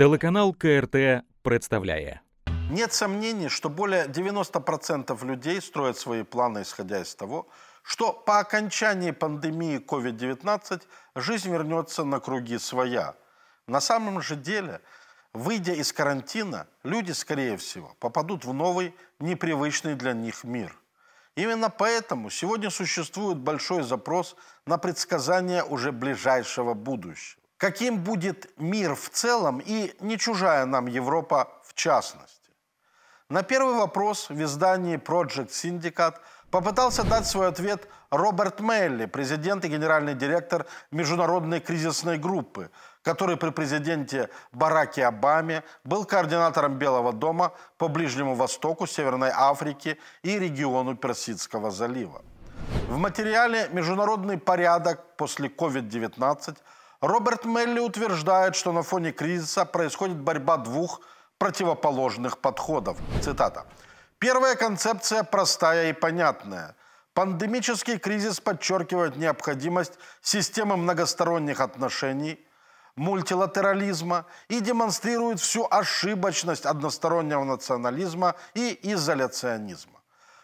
Телеканал КРТ представляет. Нет сомнений, что более 90% людей строят свои планы, исходя из того, что по окончании пандемии COVID-19 жизнь вернется на круги своя. На самом же деле, выйдя из карантина, люди, скорее всего, попадут в новый, непривычный для них мир. Именно поэтому сегодня существует большой запрос на предсказания уже ближайшего будущего каким будет мир в целом и не чужая нам Европа в частности. На первый вопрос в издании Project Syndicate попытался дать свой ответ Роберт Мелли, президент и генеральный директор Международной кризисной группы, который при президенте Бараке Обаме был координатором Белого дома по Ближнему Востоку, Северной Африке и региону Персидского залива. В материале «Международный порядок после COVID-19» Роберт Мелли утверждает, что на фоне кризиса происходит борьба двух противоположных подходов. Цитата. Первая концепция простая и понятная. Пандемический кризис подчеркивает необходимость системы многосторонних отношений – мультилатерализма и демонстрирует всю ошибочность одностороннего национализма и изоляционизма.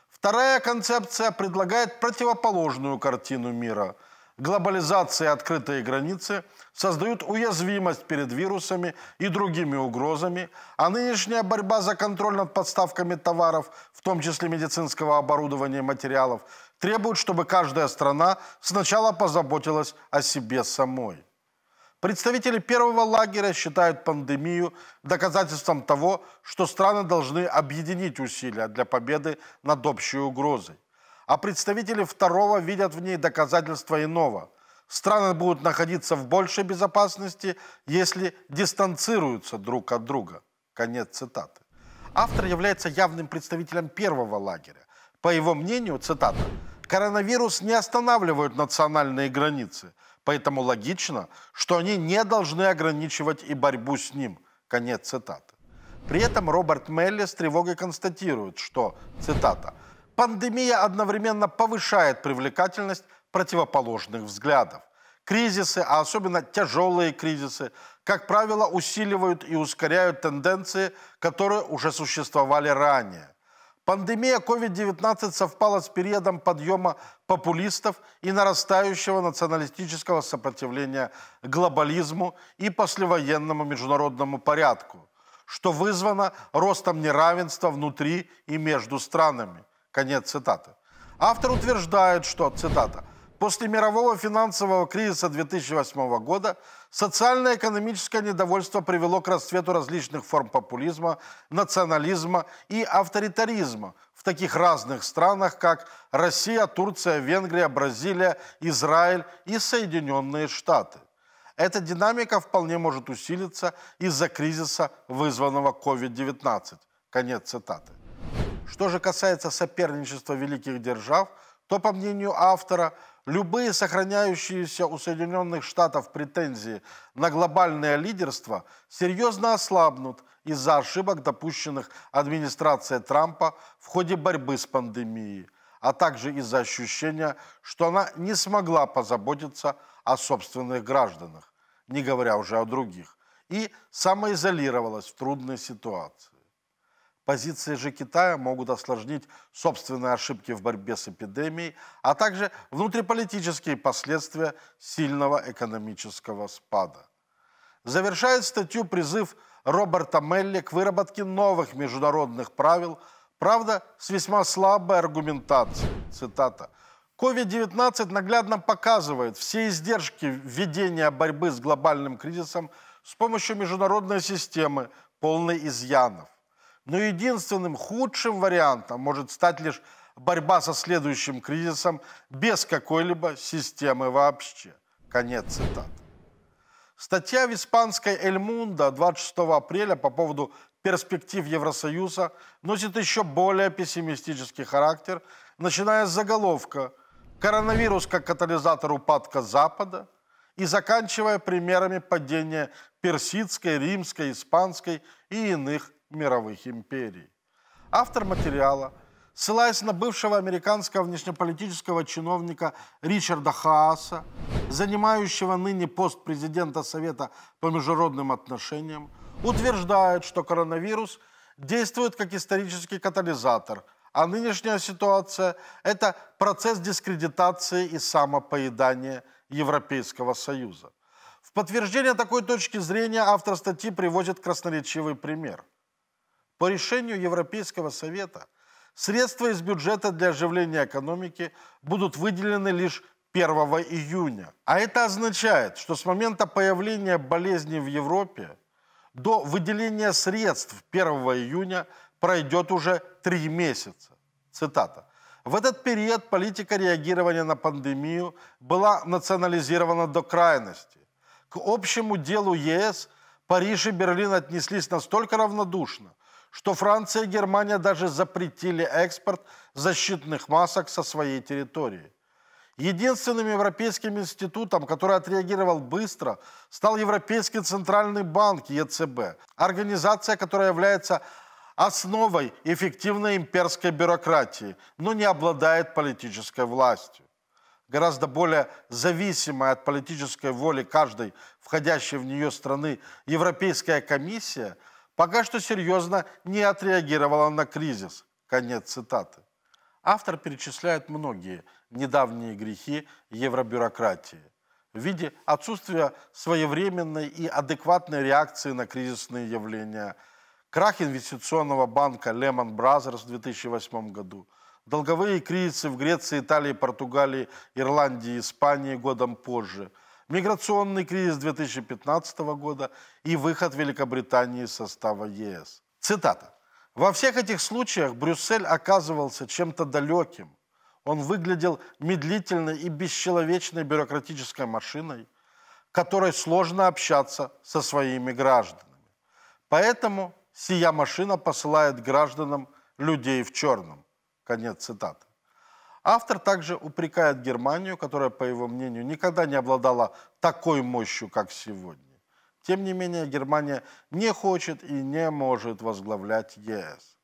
Вторая концепция предлагает противоположную картину мира – глобализация и открытые границы создают уязвимость перед вирусами и другими угрозами, а нынешняя борьба за контроль над подставками товаров, в том числе медицинского оборудования и материалов, требует, чтобы каждая страна сначала позаботилась о себе самой. Представители первого лагеря считают пандемию доказательством того, что страны должны объединить усилия для победы над общей угрозой а представители второго видят в ней доказательства иного. Страны будут находиться в большей безопасности, если дистанцируются друг от друга. Конец цитаты. Автор является явным представителем первого лагеря. По его мнению, цитата, коронавирус не останавливает национальные границы, поэтому логично, что они не должны ограничивать и борьбу с ним. Конец цитаты. При этом Роберт Мелли с тревогой констатирует, что, цитата, пандемия одновременно повышает привлекательность противоположных взглядов. Кризисы, а особенно тяжелые кризисы, как правило, усиливают и ускоряют тенденции, которые уже существовали ранее. Пандемия COVID-19 совпала с периодом подъема популистов и нарастающего националистического сопротивления глобализму и послевоенному международному порядку, что вызвано ростом неравенства внутри и между странами – Конец цитаты. Автор утверждает, что, цитата, «после мирового финансового кризиса 2008 года социально-экономическое недовольство привело к расцвету различных форм популизма, национализма и авторитаризма в таких разных странах, как Россия, Турция, Венгрия, Бразилия, Израиль и Соединенные Штаты». Эта динамика вполне может усилиться из-за кризиса, вызванного COVID-19. Конец цитаты. Что же касается соперничества великих держав, то, по мнению автора, любые сохраняющиеся у Соединенных Штатов претензии на глобальное лидерство серьезно ослабнут из-за ошибок, допущенных администрацией Трампа в ходе борьбы с пандемией, а также из-за ощущения, что она не смогла позаботиться о собственных гражданах, не говоря уже о других, и самоизолировалась в трудной ситуации. Позиции же Китая могут осложнить собственные ошибки в борьбе с эпидемией, а также внутриполитические последствия сильного экономического спада. Завершает статью призыв Роберта Мелли к выработке новых международных правил, правда, с весьма слабой аргументацией. Цитата. COVID-19 наглядно показывает все издержки введения борьбы с глобальным кризисом с помощью международной системы, полной изъянов. Но единственным худшим вариантом может стать лишь борьба со следующим кризисом без какой-либо системы вообще. Конец цитаты. Статья в испанской «Эль Мунда» 26 апреля по поводу перспектив Евросоюза носит еще более пессимистический характер, начиная с заголовка «Коронавирус как катализатор упадка Запада» и заканчивая примерами падения персидской, римской, испанской и иных мировых империй. Автор материала, ссылаясь на бывшего американского внешнеполитического чиновника Ричарда Хааса, занимающего ныне пост президента Совета по международным отношениям, утверждает, что коронавирус действует как исторический катализатор, а нынешняя ситуация – это процесс дискредитации и самопоедания Европейского Союза. В подтверждение такой точки зрения автор статьи приводит красноречивый пример – по решению Европейского совета средства из бюджета для оживления экономики будут выделены лишь 1 июня. А это означает, что с момента появления болезни в Европе до выделения средств 1 июня пройдет уже три месяца. Цитата. В этот период политика реагирования на пандемию была национализирована до крайности. К общему делу ЕС Париж и Берлин отнеслись настолько равнодушно – что Франция и Германия даже запретили экспорт защитных масок со своей территории. Единственным европейским институтом, который отреагировал быстро, стал Европейский центральный банк ЕЦБ, организация, которая является основой эффективной имперской бюрократии, но не обладает политической властью. Гораздо более зависимая от политической воли каждой входящей в нее страны Европейская комиссия – пока что серьезно не отреагировала на кризис. Конец цитаты. Автор перечисляет многие недавние грехи евробюрократии в виде отсутствия своевременной и адекватной реакции на кризисные явления, крах инвестиционного банка Lehman Brothers в 2008 году, долговые кризисы в Греции, Италии, Португалии, Ирландии, Испании годом позже – миграционный кризис 2015 года и выход Великобритании из состава ЕС. Цитата. «Во всех этих случаях Брюссель оказывался чем-то далеким. Он выглядел медлительной и бесчеловечной бюрократической машиной, которой сложно общаться со своими гражданами. Поэтому сия машина посылает гражданам людей в черном». Конец цитаты. Автор также упрекает Германию, которая, по его мнению, никогда не обладала такой мощью, как сегодня. Тем не менее, Германия не хочет и не может возглавлять ЕС.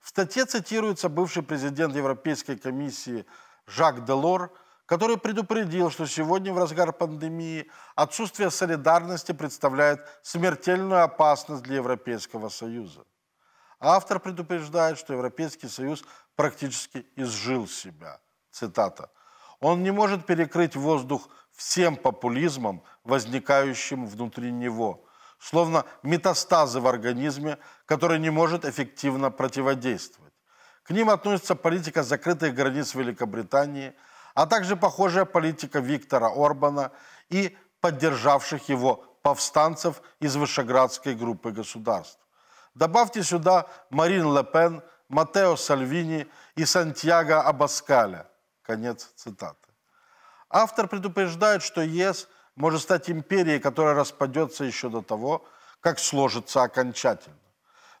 В статье цитируется бывший президент Европейской комиссии Жак Делор, который предупредил, что сегодня в разгар пандемии отсутствие солидарности представляет смертельную опасность для Европейского Союза. Автор предупреждает, что Европейский Союз практически изжил себя. Цитата. Он не может перекрыть воздух всем популизмом, возникающим внутри него, словно метастазы в организме, который не может эффективно противодействовать. К ним относится политика закрытых границ Великобритании, а также похожая политика Виктора Орбана и поддержавших его повстанцев из Вышеградской группы государств. Добавьте сюда Марин Ле Пен, Матео Сальвини и Сантьяго Абаскаля. Конец цитаты. Автор предупреждает, что ЕС может стать империей, которая распадется еще до того, как сложится окончательно.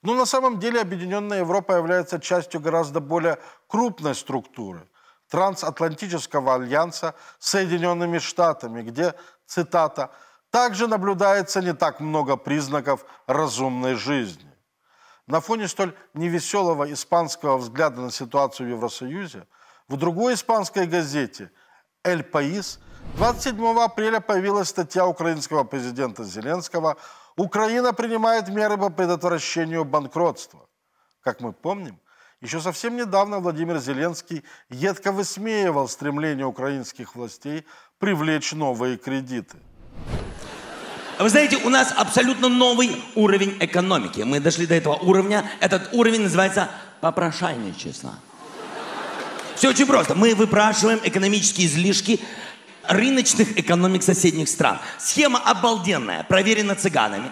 Но на самом деле Объединенная Европа является частью гораздо более крупной структуры – Трансатлантического альянса с Соединенными Штатами, где, цитата, «также наблюдается не так много признаков разумной жизни». На фоне столь невеселого испанского взгляда на ситуацию в Евросоюзе, в другой испанской газете «Эль Паис» 27 апреля появилась статья украинского президента Зеленского «Украина принимает меры по предотвращению банкротства». Как мы помним, еще совсем недавно Владимир Зеленский едко высмеивал стремление украинских властей привлечь новые кредиты – вы знаете, у нас абсолютно новый уровень экономики. Мы дошли до этого уровня. Этот уровень называется попрошайничество. Все очень просто. Мы выпрашиваем экономические излишки рыночных экономик соседних стран. Схема обалденная, проверена цыганами.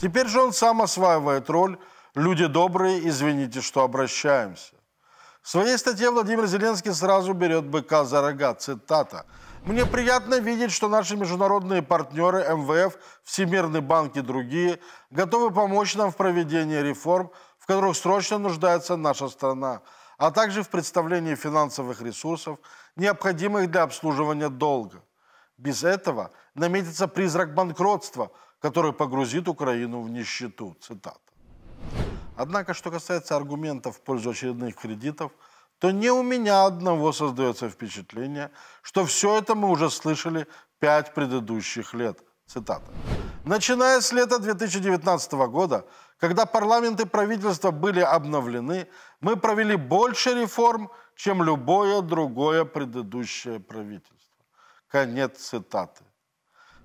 Теперь же он сам осваивает роль «Люди добрые, извините, что обращаемся». В своей статье Владимир Зеленский сразу берет быка за рога. Цитата. «Мне приятно видеть, что наши международные партнеры МВФ, Всемирный банк и другие готовы помочь нам в проведении реформ, в которых срочно нуждается наша страна, а также в представлении финансовых ресурсов, необходимых для обслуживания долга. Без этого наметится призрак банкротства, который погрузит Украину в нищету. Цитата.» Однако, что касается аргументов в пользу очередных кредитов, то не у меня одного создается впечатление, что все это мы уже слышали пять предыдущих лет. Цитата. Начиная с лета 2019 года, когда парламент и правительство были обновлены, мы провели больше реформ, чем любое другое предыдущее правительство. Конец цитаты.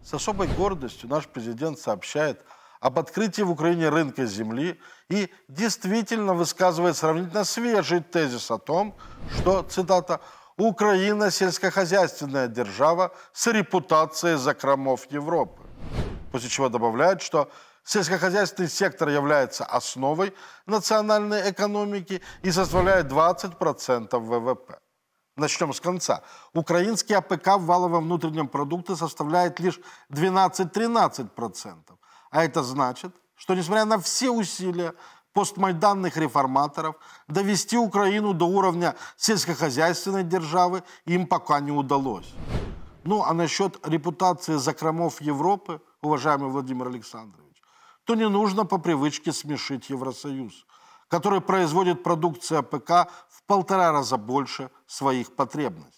С особой гордостью наш президент сообщает – об открытии в Украине рынка земли и действительно высказывает сравнительно свежий тезис о том, что, цитата, «Украина – сельскохозяйственная держава с репутацией закромов Европы». После чего добавляет, что Сельскохозяйственный сектор является основой национальной экономики и составляет 20% ВВП. Начнем с конца. Украинский АПК в валовом внутреннем продукте составляет лишь 12-13%. А это значит, что несмотря на все усилия постмайданных реформаторов, довести Украину до уровня сельскохозяйственной державы им пока не удалось. Ну, а насчет репутации закромов Европы, уважаемый Владимир Александрович, то не нужно по привычке смешить Евросоюз, который производит продукцию АПК в полтора раза больше своих потребностей.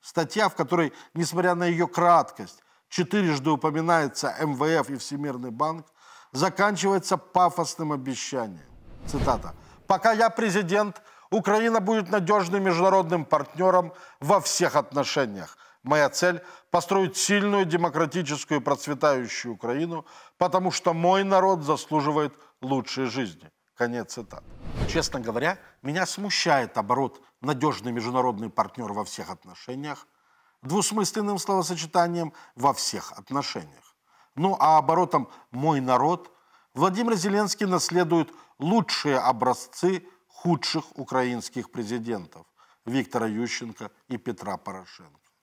Статья, в которой, несмотря на ее краткость, четырежды упоминается МВФ и Всемирный банк, заканчивается пафосным обещанием. Цитата. «Пока я президент, Украина будет надежным международным партнером во всех отношениях. Моя цель – построить сильную, демократическую и процветающую Украину, потому что мой народ заслуживает лучшей жизни». Конец цитаты. Честно говоря, меня смущает оборот «надежный международный партнер во всех отношениях», двусмысленным словосочетанием во всех отношениях. Ну а оборотом «мой народ» Владимир Зеленский наследует лучшие образцы худших украинских президентов Виктора Ющенко и Петра Порошенко.